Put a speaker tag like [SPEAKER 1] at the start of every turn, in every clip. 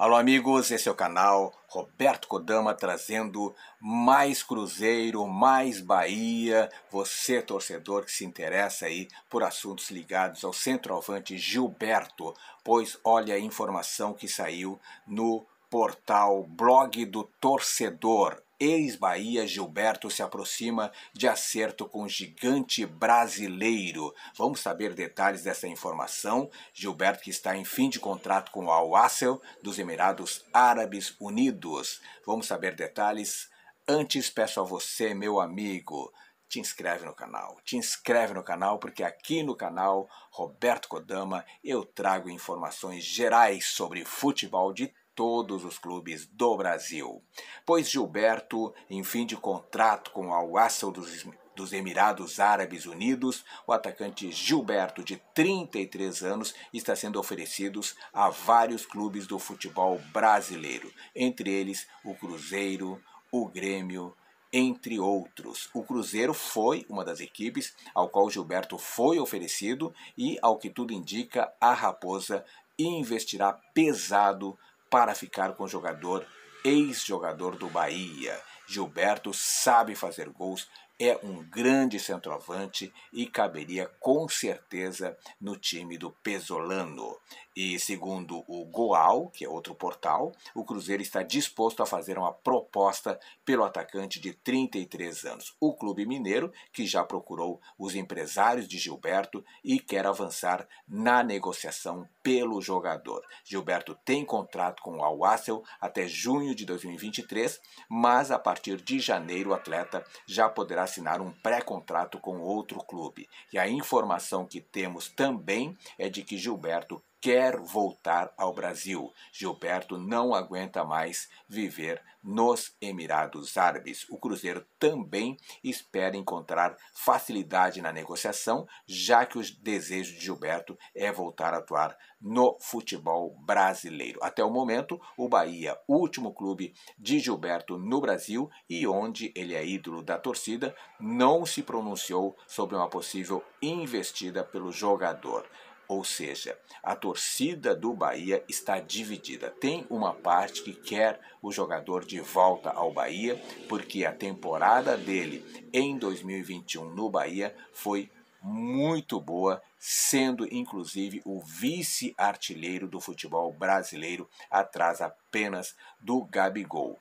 [SPEAKER 1] Alô, amigos, esse é o canal Roberto Kodama trazendo mais Cruzeiro, mais Bahia. Você, torcedor que se interessa aí por assuntos ligados ao centroavante Gilberto, pois olha a informação que saiu no portal Blog do Torcedor. Ex-Bahia Gilberto se aproxima de acerto com gigante brasileiro. Vamos saber detalhes dessa informação. Gilberto que está em fim de contrato com o Al Wassel dos Emirados Árabes Unidos. Vamos saber detalhes. Antes peço a você, meu amigo, te inscreve no canal. Te inscreve no canal porque aqui no canal Roberto Kodama eu trago informações gerais sobre futebol de todos os clubes do Brasil, pois Gilberto, em fim de contrato com Al Wassel dos, dos Emirados Árabes Unidos, o atacante Gilberto, de 33 anos, está sendo oferecido a vários clubes do futebol brasileiro, entre eles o Cruzeiro, o Grêmio, entre outros. O Cruzeiro foi uma das equipes ao qual Gilberto foi oferecido e, ao que tudo indica, a Raposa investirá pesado para ficar com o jogador, ex-jogador do Bahia. Gilberto sabe fazer gols, é um grande centroavante e caberia com certeza no time do Pesolano. E segundo o Goal, que é outro portal, o Cruzeiro está disposto a fazer uma proposta pelo atacante de 33 anos. O clube mineiro, que já procurou os empresários de Gilberto e quer avançar na negociação pelo jogador. Gilberto tem contrato com o Al-Wassel até junho de 2023, mas a partir de janeiro o atleta já poderá assinar um pré-contrato com outro clube. E a informação que temos também é de que Gilberto quer voltar ao Brasil. Gilberto não aguenta mais viver nos Emirados Árabes. O Cruzeiro também espera encontrar facilidade na negociação, já que o desejo de Gilberto é voltar a atuar no futebol brasileiro. Até o momento, o Bahia, último clube de Gilberto no Brasil e onde ele é ídolo da torcida, não se pronunciou sobre uma possível investida pelo jogador. Ou seja, a torcida do Bahia está dividida. Tem uma parte que quer o jogador de volta ao Bahia, porque a temporada dele em 2021 no Bahia foi muito boa, sendo inclusive o vice-artilheiro do futebol brasileiro, atrás apenas do Gabigol.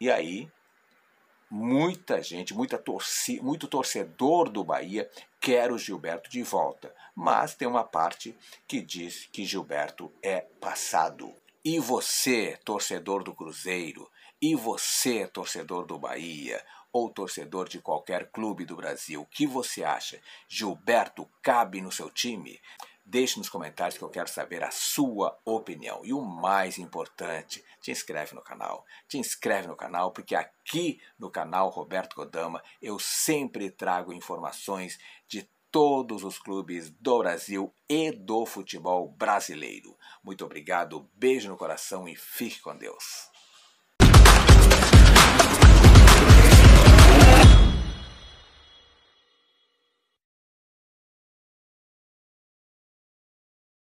[SPEAKER 1] E aí, muita gente, muita torci, muito torcedor do Bahia quer o Gilberto de volta, mas tem uma parte que diz que Gilberto é passado. E você, torcedor do Cruzeiro, e você, torcedor do Bahia, ou torcedor de qualquer clube do Brasil, o que você acha? Gilberto cabe no seu time? Deixe nos comentários que eu quero saber a sua opinião. E o mais importante, te inscreve no canal. Te inscreve no canal, porque aqui no canal Roberto Godama eu sempre trago informações de todos os clubes do Brasil e do futebol brasileiro. Muito obrigado, beijo no coração e fique com Deus.